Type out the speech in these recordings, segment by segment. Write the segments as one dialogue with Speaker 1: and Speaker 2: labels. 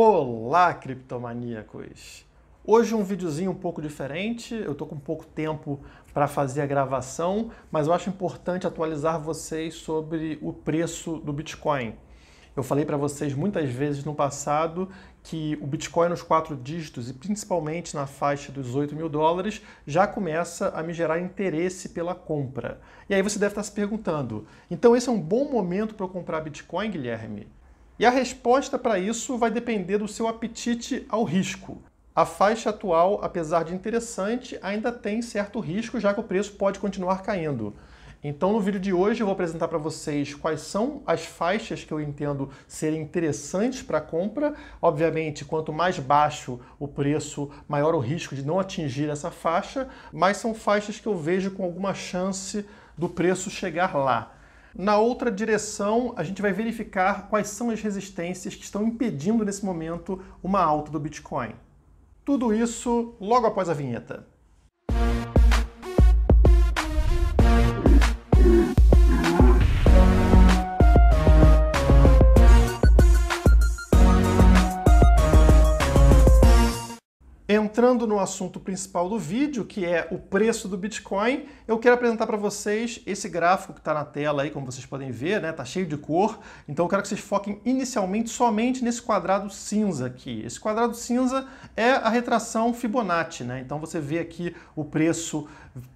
Speaker 1: Olá, criptomaníacos! Hoje um videozinho um pouco diferente, eu tô com pouco tempo para fazer a gravação, mas eu acho importante atualizar vocês sobre o preço do Bitcoin. Eu falei para vocês muitas vezes no passado que o Bitcoin nos quatro dígitos e principalmente na faixa dos 8 mil dólares já começa a me gerar interesse pela compra. E aí você deve estar se perguntando: então esse é um bom momento para eu comprar Bitcoin, Guilherme? E a resposta para isso vai depender do seu apetite ao risco. A faixa atual, apesar de interessante, ainda tem certo risco, já que o preço pode continuar caindo. Então, no vídeo de hoje, eu vou apresentar para vocês quais são as faixas que eu entendo serem interessantes para compra. Obviamente, quanto mais baixo o preço, maior o risco de não atingir essa faixa, mas são faixas que eu vejo com alguma chance do preço chegar lá. Na outra direção, a gente vai verificar quais são as resistências que estão impedindo nesse momento uma alta do Bitcoin. Tudo isso logo após a vinheta. entrando no assunto principal do vídeo, que é o preço do Bitcoin, eu quero apresentar para vocês esse gráfico que está na tela aí, como vocês podem ver, né? Tá cheio de cor. Então eu quero que vocês foquem inicialmente somente nesse quadrado cinza aqui. Esse quadrado cinza é a retração Fibonacci, né? Então você vê aqui o preço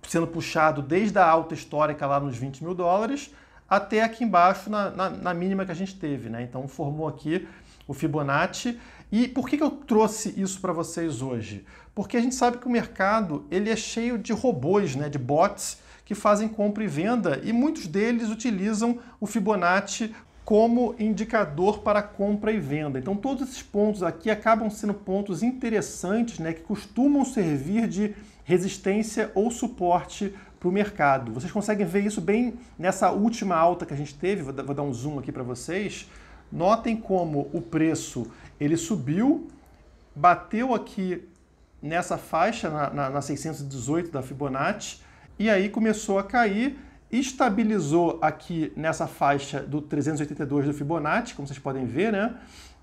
Speaker 1: sendo puxado desde a alta histórica lá nos 20 mil dólares até aqui embaixo na, na, na mínima que a gente teve, né? Então formou aqui o Fibonacci e por que eu trouxe isso para vocês hoje? Porque a gente sabe que o mercado ele é cheio de robôs, né, de bots que fazem compra e venda e muitos deles utilizam o Fibonacci como indicador para compra e venda. Então todos esses pontos aqui acabam sendo pontos interessantes, né, que costumam servir de resistência ou suporte para o mercado. Vocês conseguem ver isso bem nessa última alta que a gente teve, vou dar um zoom aqui para vocês. Notem como o preço ele subiu, bateu aqui nessa faixa, na, na, na 618 da Fibonacci, e aí começou a cair, estabilizou aqui nessa faixa do 382 do Fibonacci, como vocês podem ver, né?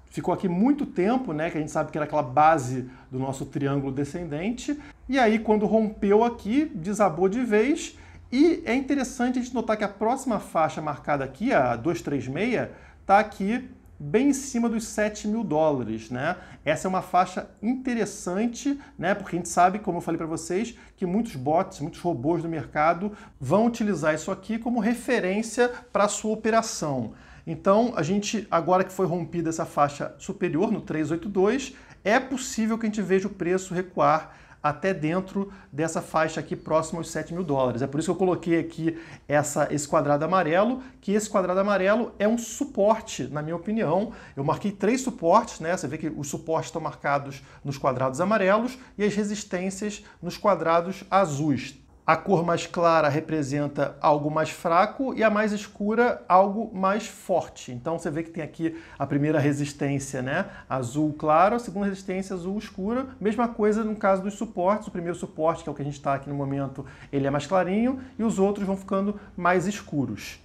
Speaker 1: Ficou aqui muito tempo, né? Que a gente sabe que era aquela base do nosso triângulo descendente. E aí, quando rompeu aqui, desabou de vez. E é interessante a gente notar que a próxima faixa marcada aqui, a 236, está aqui bem em cima dos 7 mil dólares, né? Essa é uma faixa interessante, né? Porque a gente sabe, como eu falei para vocês, que muitos bots, muitos robôs do mercado vão utilizar isso aqui como referência para sua operação. Então, a gente, agora que foi rompida essa faixa superior no 382, é possível que a gente veja o preço recuar até dentro dessa faixa aqui próxima aos 7 mil dólares. É por isso que eu coloquei aqui essa, esse quadrado amarelo, que esse quadrado amarelo é um suporte, na minha opinião. Eu marquei três suportes, né? Você vê que os suportes estão marcados nos quadrados amarelos e as resistências nos quadrados azuis. A cor mais clara representa algo mais fraco e a mais escura algo mais forte. Então você vê que tem aqui a primeira resistência, né? Azul claro, a segunda resistência azul escura. Mesma coisa no caso dos suportes. O primeiro suporte, que é o que a gente está aqui no momento, ele é mais clarinho e os outros vão ficando mais escuros.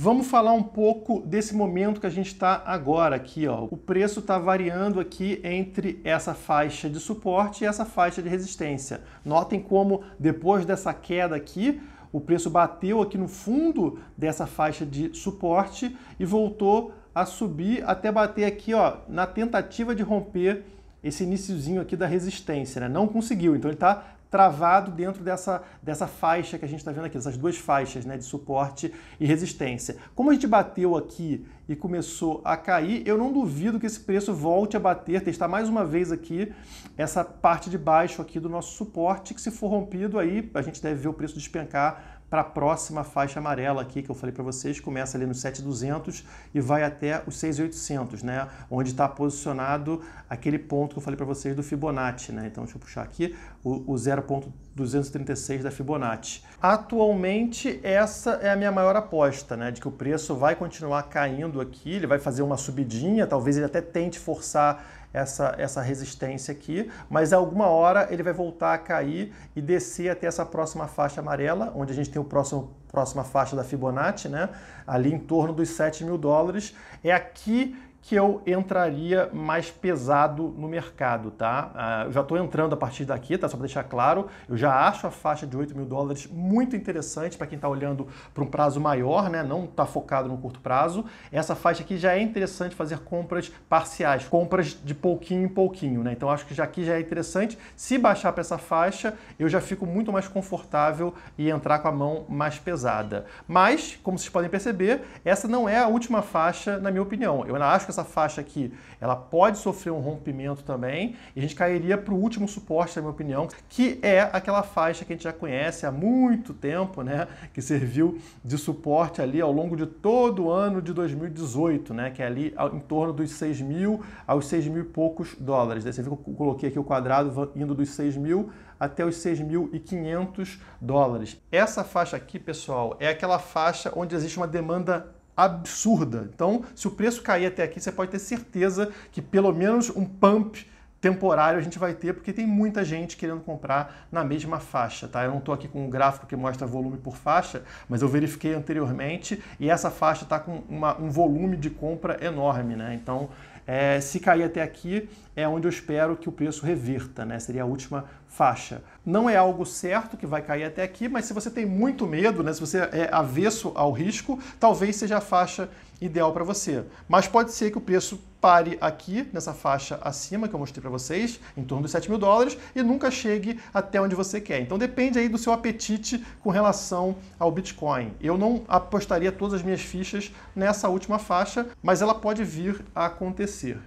Speaker 1: Vamos falar um pouco desse momento que a gente está agora aqui. Ó. O preço está variando aqui entre essa faixa de suporte e essa faixa de resistência. Notem como depois dessa queda aqui, o preço bateu aqui no fundo dessa faixa de suporte e voltou a subir até bater aqui ó, na tentativa de romper esse iníciozinho aqui da resistência. Né? Não conseguiu, então ele está travado dentro dessa, dessa faixa que a gente está vendo aqui, essas duas faixas né, de suporte e resistência. Como a gente bateu aqui e começou a cair, eu não duvido que esse preço volte a bater, testar mais uma vez aqui essa parte de baixo aqui do nosso suporte, que se for rompido aí a gente deve ver o preço despencar para a próxima faixa amarela aqui que eu falei para vocês, começa ali nos 7200 e vai até os 6800, né? Onde está posicionado aquele ponto que eu falei para vocês do Fibonacci, né? Então deixa eu puxar aqui o, o 0.236 da Fibonacci. Atualmente essa é a minha maior aposta, né? De que o preço vai continuar caindo aqui, ele vai fazer uma subidinha, talvez ele até tente forçar essa, essa resistência aqui, mas alguma hora ele vai voltar a cair e descer até essa próxima faixa amarela, onde a gente tem o próximo próxima faixa da Fibonacci, né? ali em torno dos 7 mil dólares. É aqui que eu entraria mais pesado no mercado, tá? Ah, eu já estou entrando a partir daqui, tá? Só para deixar claro, eu já acho a faixa de 8 mil dólares muito interessante para quem está olhando para um prazo maior, né? Não está focado no curto prazo. Essa faixa aqui já é interessante fazer compras parciais, compras de pouquinho em pouquinho, né? Então acho que já aqui já é interessante. Se baixar para essa faixa, eu já fico muito mais confortável e entrar com a mão mais pesada. Mas, como vocês podem perceber, essa não é a última faixa, na minha opinião. Eu ainda acho que essa faixa aqui ela pode sofrer um rompimento também, e a gente cairia para o último suporte, na minha opinião, que é aquela faixa que a gente já conhece há muito tempo, né? Que serviu de suporte ali ao longo de todo o ano de 2018, né? Que é ali em torno dos 6 mil aos 6 mil e poucos dólares. Né. Você viu que eu coloquei aqui o quadrado indo dos 6 mil até os 6.500 dólares. Essa faixa aqui, pessoal, é aquela faixa onde existe uma demanda absurda. Então, se o preço cair até aqui, você pode ter certeza que pelo menos um pump temporário a gente vai ter, porque tem muita gente querendo comprar na mesma faixa, tá? Eu não estou aqui com um gráfico que mostra volume por faixa, mas eu verifiquei anteriormente e essa faixa está com uma, um volume de compra enorme, né? Então é, se cair até aqui, é onde eu espero que o preço reverta, né? Seria a última faixa. Não é algo certo que vai cair até aqui, mas se você tem muito medo, né? Se você é avesso ao risco, talvez seja a faixa ideal para você. Mas pode ser que o preço pare aqui nessa faixa acima que eu mostrei para vocês, em torno dos 7 mil dólares, e nunca chegue até onde você quer. Então depende aí do seu apetite com relação ao Bitcoin. Eu não apostaria todas as minhas fichas nessa última faixa, mas ela pode vir a acontecer.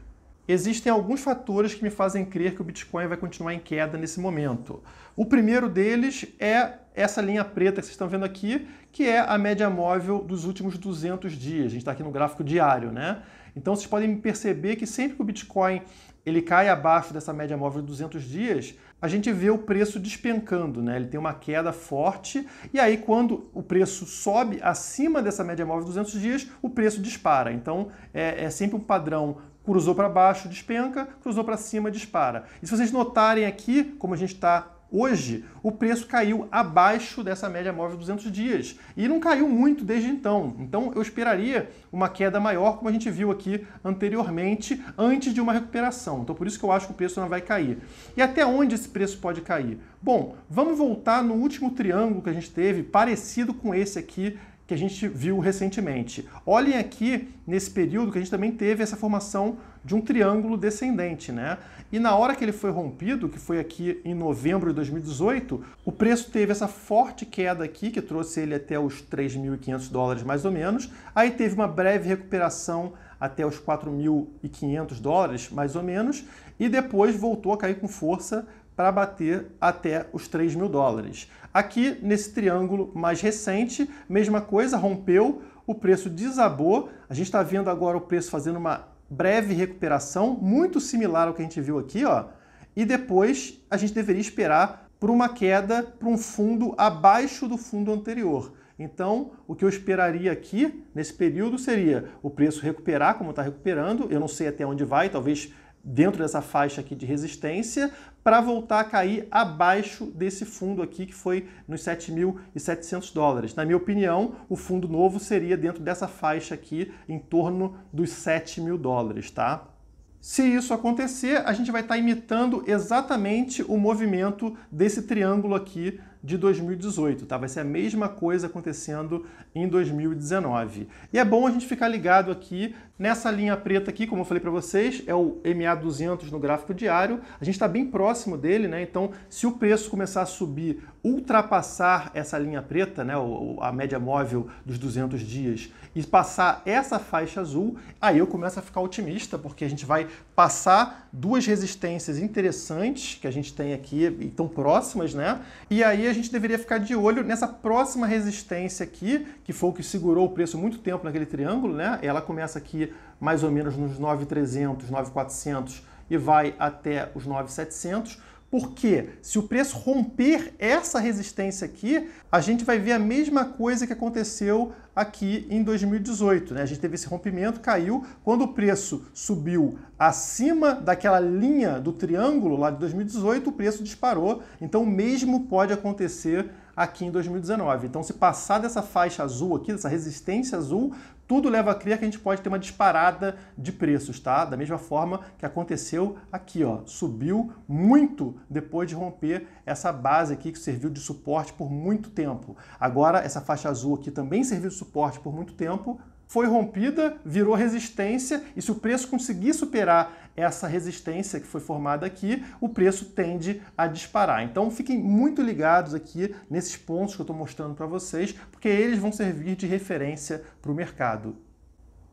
Speaker 1: Existem alguns fatores que me fazem crer que o Bitcoin vai continuar em queda nesse momento. O primeiro deles é essa linha preta que vocês estão vendo aqui, que é a média móvel dos últimos 200 dias. A gente está aqui no gráfico diário, né? Então vocês podem perceber que sempre que o Bitcoin ele cai abaixo dessa média móvel de 200 dias, a gente vê o preço despencando, né? Ele tem uma queda forte e aí quando o preço sobe acima dessa média móvel de 200 dias, o preço dispara. Então é, é sempre um padrão cruzou para baixo, despenca, cruzou para cima, dispara. E se vocês notarem aqui, como a gente está Hoje, o preço caiu abaixo dessa média móvel de 200 dias e não caiu muito desde então. Então, eu esperaria uma queda maior, como a gente viu aqui anteriormente, antes de uma recuperação. Então, por isso que eu acho que o preço não vai cair. E até onde esse preço pode cair? Bom, vamos voltar no último triângulo que a gente teve, parecido com esse aqui que a gente viu recentemente. Olhem aqui nesse período que a gente também teve essa formação de um triângulo descendente, né? E na hora que ele foi rompido, que foi aqui em novembro de 2018, o preço teve essa forte queda aqui, que trouxe ele até os 3.500 dólares mais ou menos. Aí teve uma breve recuperação até os 4.500 dólares mais ou menos, e depois voltou a cair com força para bater até os 3 mil dólares. Aqui, nesse triângulo mais recente, mesma coisa, rompeu, o preço desabou. A gente está vendo agora o preço fazendo uma breve recuperação, muito similar ao que a gente viu aqui, ó. E depois a gente deveria esperar por uma queda para um fundo abaixo do fundo anterior. Então, o que eu esperaria aqui nesse período seria o preço recuperar, como está recuperando. Eu não sei até onde vai, talvez dentro dessa faixa aqui de resistência para voltar a cair abaixo desse fundo aqui que foi nos 7.700 dólares. Na minha opinião, o fundo novo seria dentro dessa faixa aqui em torno dos 7.000 mil dólares, tá? Se isso acontecer, a gente vai estar tá imitando exatamente o movimento desse triângulo aqui de 2018, tá? Vai ser a mesma coisa acontecendo em 2019. E é bom a gente ficar ligado aqui nessa linha preta aqui, como eu falei para vocês, é o MA200 no gráfico diário. A gente está bem próximo dele, né? Então, se o preço começar a subir, ultrapassar essa linha preta, né, a média móvel dos 200 dias, e passar essa faixa azul, aí eu começo a ficar otimista, porque a gente vai passar duas resistências interessantes que a gente tem aqui e tão próximas, né? E aí a gente deveria ficar de olho nessa próxima resistência aqui, que foi o que segurou o preço muito tempo naquele triângulo, né? Ela começa aqui mais ou menos nos 9.300, 9.400 e vai até os 9.700. Porque se o preço romper essa resistência aqui, a gente vai ver a mesma coisa que aconteceu aqui em 2018. Né? A gente teve esse rompimento, caiu. Quando o preço subiu acima daquela linha do triângulo lá de 2018, o preço disparou. Então, o mesmo pode acontecer aqui em 2019. Então, se passar dessa faixa azul aqui, dessa resistência azul, tudo leva a crer que a gente pode ter uma disparada de preços, tá? Da mesma forma que aconteceu aqui, ó, subiu muito depois de romper essa base aqui que serviu de suporte por muito tempo. Agora essa faixa azul aqui também serviu de suporte por muito tempo, foi rompida, virou resistência, e se o preço conseguir superar essa resistência que foi formada aqui, o preço tende a disparar. Então fiquem muito ligados aqui nesses pontos que eu estou mostrando para vocês, porque eles vão servir de referência para o mercado.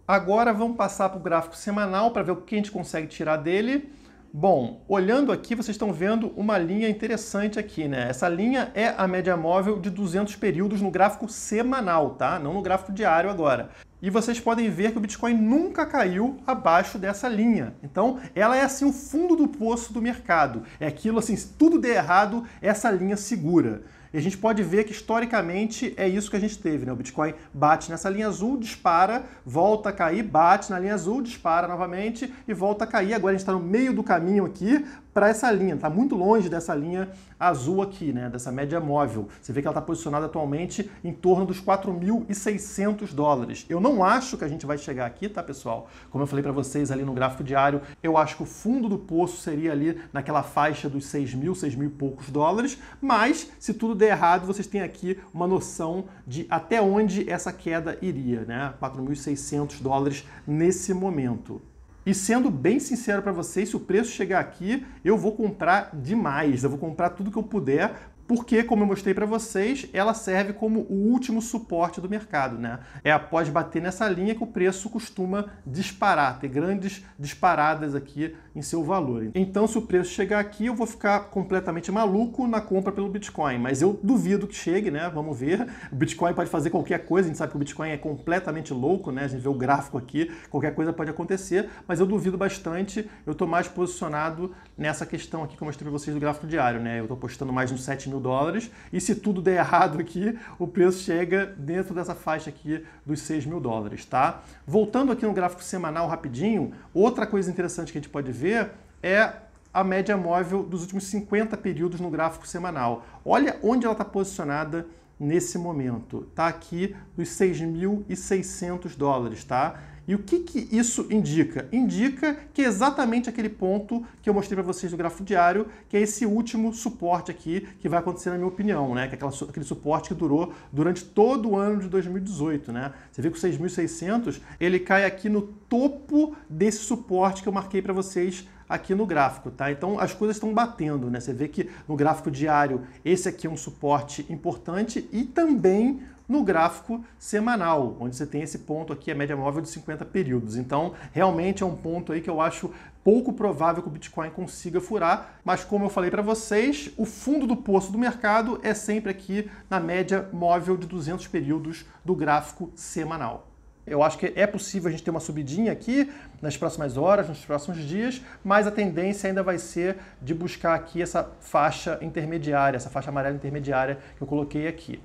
Speaker 1: Agora vamos passar para o gráfico semanal para ver o que a gente consegue tirar dele. Bom, olhando aqui, vocês estão vendo uma linha interessante aqui, né? Essa linha é a média móvel de 200 períodos no gráfico semanal, tá? Não no gráfico diário agora. E vocês podem ver que o Bitcoin nunca caiu abaixo dessa linha. Então, ela é assim o fundo do poço do mercado. É aquilo assim, se tudo der errado, essa linha segura. E a gente pode ver que historicamente é isso que a gente teve, né? O Bitcoin bate nessa linha azul, dispara, volta a cair, bate na linha azul, dispara novamente e volta a cair. Agora a gente está no meio do caminho aqui, para essa linha, está muito longe dessa linha azul aqui, né, dessa média móvel. Você vê que ela está posicionada atualmente em torno dos 4.600 dólares. Eu não acho que a gente vai chegar aqui, tá, pessoal? Como eu falei para vocês ali no gráfico diário, eu acho que o fundo do poço seria ali naquela faixa dos 6 mil, 6 mil e poucos dólares, mas se tudo der errado, vocês têm aqui uma noção de até onde essa queda iria, né? 4.600 dólares nesse momento. E sendo bem sincero para vocês, se o preço chegar aqui, eu vou comprar demais. Eu vou comprar tudo que eu puder, porque, como eu mostrei para vocês, ela serve como o último suporte do mercado, né? É após bater nessa linha que o preço costuma disparar, ter grandes disparadas aqui em seu valor. Então, se o preço chegar aqui, eu vou ficar completamente maluco na compra pelo Bitcoin, mas eu duvido que chegue, né? Vamos ver. O Bitcoin pode fazer qualquer coisa, a gente sabe que o Bitcoin é completamente louco, né? A gente vê o gráfico aqui, qualquer coisa pode acontecer, mas eu duvido bastante. Eu estou mais posicionado nessa questão aqui que eu mostrei para vocês do gráfico diário, né? Eu estou apostando mais nos 7 mil dólares e se tudo der errado aqui, o preço chega dentro dessa faixa aqui dos 6 mil dólares, tá? Voltando aqui no gráfico semanal rapidinho, outra coisa interessante que a gente pode ver ver é a média móvel dos últimos 50 períodos no gráfico semanal. Olha onde ela está posicionada nesse momento. Está aqui nos 6.600 dólares, tá? E o que, que isso indica? Indica que é exatamente aquele ponto que eu mostrei para vocês no gráfico diário, que é esse último suporte aqui que vai acontecer na minha opinião, né? Que é aquela, aquele suporte que durou durante todo o ano de 2018, né? Você vê que o 6.600 ele cai aqui no topo desse suporte que eu marquei para vocês aqui no gráfico, tá? Então as coisas estão batendo, né? Você vê que no gráfico diário esse aqui é um suporte importante e também no gráfico semanal, onde você tem esse ponto aqui, a média móvel de 50 períodos. Então, realmente é um ponto aí que eu acho pouco provável que o Bitcoin consiga furar, mas como eu falei para vocês, o fundo do poço do mercado é sempre aqui na média móvel de 200 períodos do gráfico semanal. Eu acho que é possível a gente ter uma subidinha aqui nas próximas horas, nos próximos dias, mas a tendência ainda vai ser de buscar aqui essa faixa intermediária, essa faixa amarela intermediária que eu coloquei aqui.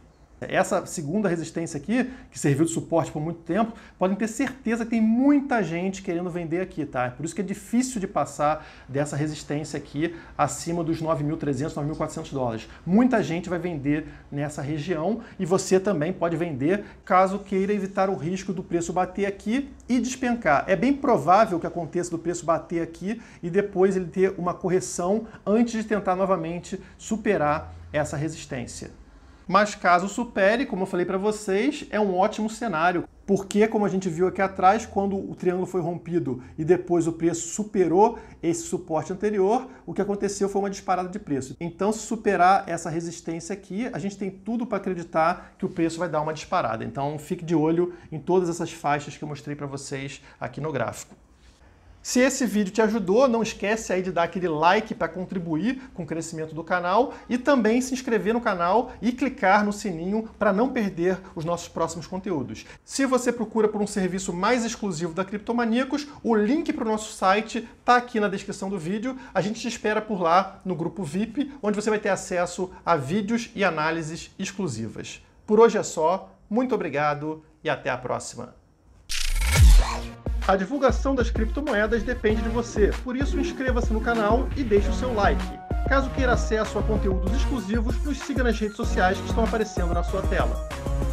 Speaker 1: Essa segunda resistência aqui, que serviu de suporte por muito tempo, podem ter certeza que tem muita gente querendo vender aqui, tá? É por isso que é difícil de passar dessa resistência aqui acima dos 9.300, 9.400 dólares. Muita gente vai vender nessa região e você também pode vender caso queira evitar o risco do preço bater aqui e despencar. É bem provável que aconteça do preço bater aqui e depois ele ter uma correção antes de tentar novamente superar essa resistência. Mas caso supere, como eu falei para vocês, é um ótimo cenário, porque como a gente viu aqui atrás, quando o triângulo foi rompido e depois o preço superou esse suporte anterior, o que aconteceu foi uma disparada de preço. Então, se superar essa resistência aqui, a gente tem tudo para acreditar que o preço vai dar uma disparada. Então, fique de olho em todas essas faixas que eu mostrei para vocês aqui no gráfico. Se esse vídeo te ajudou, não esquece aí de dar aquele like para contribuir com o crescimento do canal e também se inscrever no canal e clicar no sininho para não perder os nossos próximos conteúdos. Se você procura por um serviço mais exclusivo da Criptomaníacos, o link para o nosso site está aqui na descrição do vídeo. A gente te espera por lá no grupo VIP, onde você vai ter acesso a vídeos e análises exclusivas. Por hoje é só, muito obrigado e até a próxima! A divulgação das criptomoedas depende de você, por isso inscreva-se no canal e deixe o seu like. Caso queira acesso a conteúdos exclusivos, nos siga nas redes sociais que estão aparecendo na sua tela.